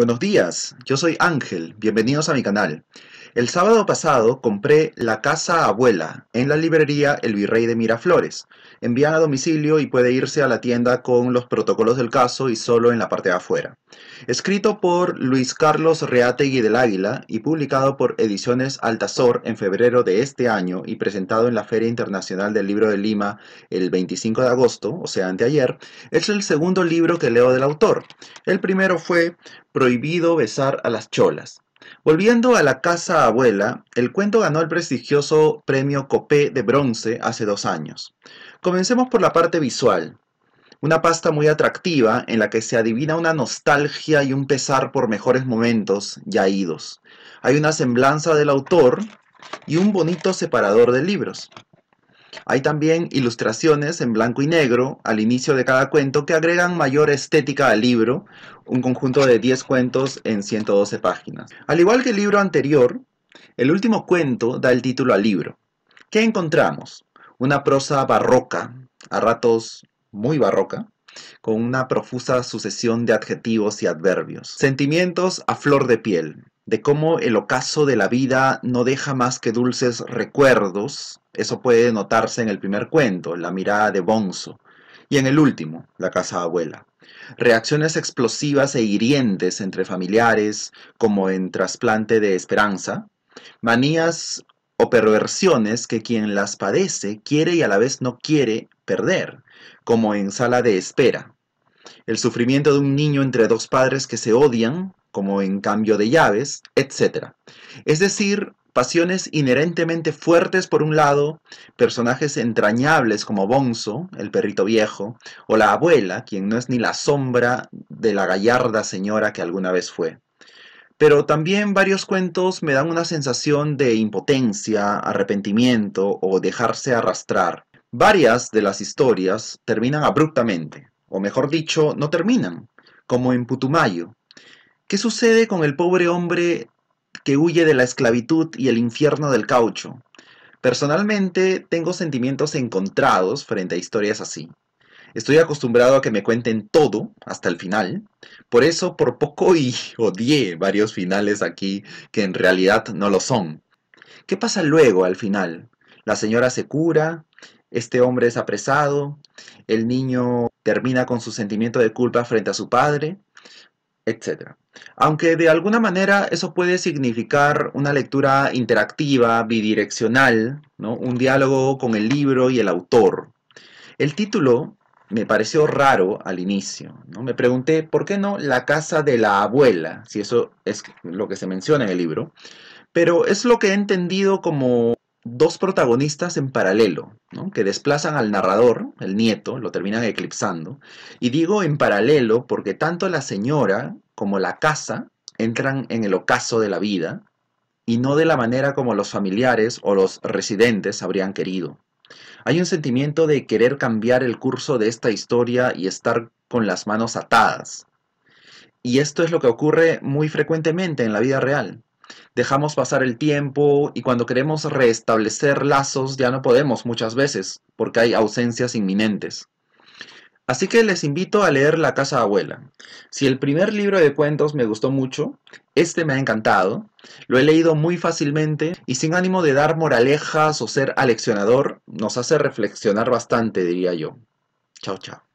Buenos días, yo soy Ángel, bienvenidos a mi canal. El sábado pasado compré La Casa Abuela en la librería El Virrey de Miraflores. Envían a domicilio y puede irse a la tienda con los protocolos del caso y solo en la parte de afuera. Escrito por Luis Carlos Reategui del Águila y publicado por Ediciones Altazor en febrero de este año y presentado en la Feria Internacional del Libro de Lima el 25 de agosto, o sea, anteayer, es el segundo libro que leo del autor. El primero fue Prohibido besar a las cholas Volviendo a la casa abuela, el cuento ganó el prestigioso premio Copé de bronce hace dos años. Comencemos por la parte visual. Una pasta muy atractiva en la que se adivina una nostalgia y un pesar por mejores momentos ya idos. Hay una semblanza del autor y un bonito separador de libros. Hay también ilustraciones en blanco y negro al inicio de cada cuento que agregan mayor estética al libro, un conjunto de 10 cuentos en 112 páginas. Al igual que el libro anterior, el último cuento da el título al libro. ¿Qué encontramos? Una prosa barroca, a ratos muy barroca, con una profusa sucesión de adjetivos y adverbios. Sentimientos a flor de piel, de cómo el ocaso de la vida no deja más que dulces recuerdos, eso puede notarse en el primer cuento, La mirada de Bonzo, y en el último, La casa abuela. Reacciones explosivas e hirientes entre familiares, como en Trasplante de Esperanza, manías o perversiones que quien las padece quiere y a la vez no quiere perder, como en Sala de Espera. El sufrimiento de un niño entre dos padres que se odian como en cambio de llaves, etc. Es decir, pasiones inherentemente fuertes por un lado, personajes entrañables como Bonzo, el perrito viejo, o la abuela, quien no es ni la sombra de la gallarda señora que alguna vez fue. Pero también varios cuentos me dan una sensación de impotencia, arrepentimiento o dejarse arrastrar. Varias de las historias terminan abruptamente, o mejor dicho, no terminan, como en Putumayo, ¿Qué sucede con el pobre hombre que huye de la esclavitud y el infierno del caucho? Personalmente tengo sentimientos encontrados frente a historias así. Estoy acostumbrado a que me cuenten todo hasta el final. Por eso por poco y odié varios finales aquí que en realidad no lo son. ¿Qué pasa luego al final? La señora se cura, este hombre es apresado, el niño termina con su sentimiento de culpa frente a su padre, etc. Aunque de alguna manera eso puede significar una lectura interactiva, bidireccional, ¿no? un diálogo con el libro y el autor. El título me pareció raro al inicio. ¿no? Me pregunté, ¿por qué no La casa de la abuela? Si eso es lo que se menciona en el libro. Pero es lo que he entendido como dos protagonistas en paralelo, que desplazan al narrador, el nieto, lo terminan eclipsando. Y digo en paralelo porque tanto la señora como la casa entran en el ocaso de la vida y no de la manera como los familiares o los residentes habrían querido. Hay un sentimiento de querer cambiar el curso de esta historia y estar con las manos atadas. Y esto es lo que ocurre muy frecuentemente en la vida real dejamos pasar el tiempo y cuando queremos restablecer lazos ya no podemos muchas veces porque hay ausencias inminentes. Así que les invito a leer La Casa Abuela. Si el primer libro de cuentos me gustó mucho, este me ha encantado. Lo he leído muy fácilmente y sin ánimo de dar moralejas o ser aleccionador, nos hace reflexionar bastante, diría yo. Chao, chao.